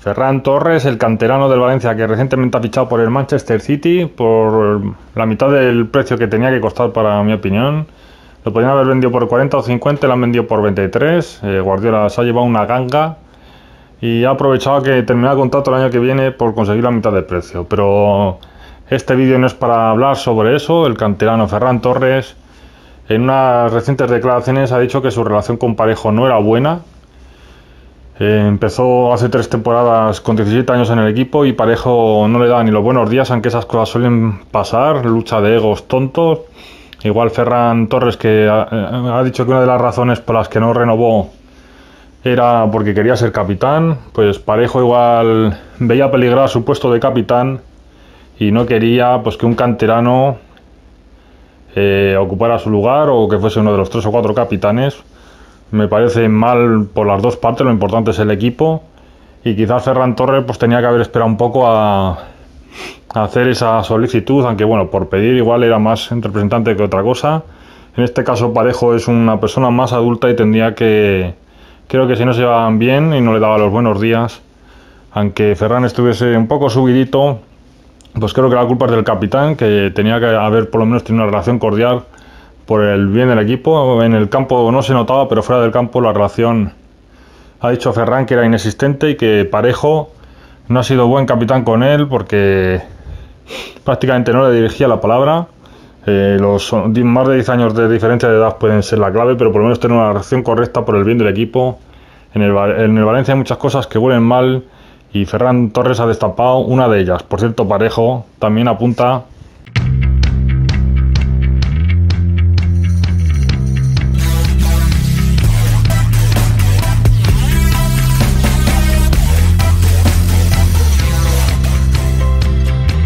Ferran Torres, el canterano del Valencia, que recientemente ha fichado por el Manchester City por la mitad del precio que tenía que costar, para mi opinión. Lo podían haber vendido por 40 o 50, lo han vendido por 23. Eh, Guardiola se ha llevado una ganga y ha aprovechado que terminaba el contrato el año que viene por conseguir la mitad del precio. Pero este vídeo no es para hablar sobre eso. El canterano Ferran Torres, en unas recientes declaraciones, ha dicho que su relación con Parejo no era buena eh, empezó hace tres temporadas con 17 años en el equipo y Parejo no le da ni los buenos días, aunque esas cosas suelen pasar, lucha de egos tontos. Igual Ferran Torres, que eh, ha, dicho que una de las razones por las que no renovó era porque quería ser capitán, pues Parejo igual veía peligrar su puesto de capitán y no quería pues que un canterano eh, ocupara su lugar o que fuese uno de los tres o cuatro capitanes. Me parece mal por las dos partes, lo importante es el equipo. Y quizás Ferran Torres pues, tenía que haber esperado un poco a, hacer esa solicitud, aunque bueno, por pedir igual era más representante que otra cosa. En este caso Parejo es una persona más adulta y tendría que... Creo que si no se llevaban bien y no le daba los buenos días, aunque Ferran estuviese un poco subidito, pues creo que la culpa es del capitán, que tenía que haber por lo menos tenido una relación cordial por el bien del equipo. En el campo no se notaba, pero fuera del campo la relación ha dicho Ferran que era inexistente y que Parejo no ha sido buen capitán con él porque prácticamente no le dirigía la palabra. Eh, los más de 10 años de diferencia de edad pueden ser la clave, pero por lo menos tener una relación correcta por el bien del equipo. En el, Valencia hay muchas cosas que huelen mal y Ferrán Torres ha destapado una de ellas. Por cierto, Parejo también apunta